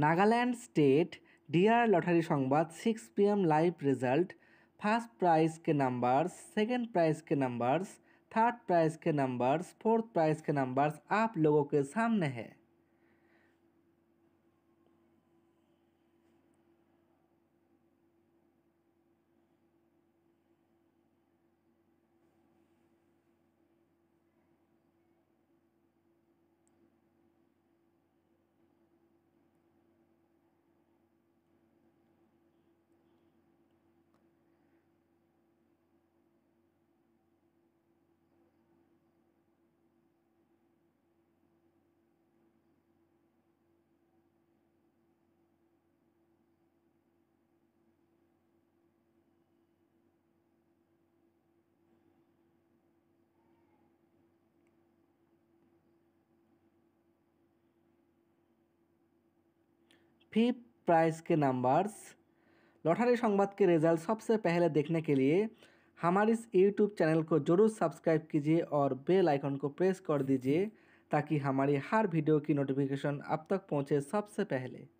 Nagaland state dear lottery Sambad 6 PM live result first prize কে numbers second prize কে numbers third prize কে numbers fourth prize কে numbers আপ লোগো কে সামনে হ্যায় फी प्राइज़ के नंबर्स लॉटरी संवाद के रिजल्ट सबसे पहले देखने के लिए हमारे इस यूट्यूब चैनल को जरूर सब्सक्राइब कीजिए और बेल आइकन को प्रेस कर दीजिए ताकि हमारी हर वीडियो की नोटिफिकेशन आप तक पहुंचे सबसे पहले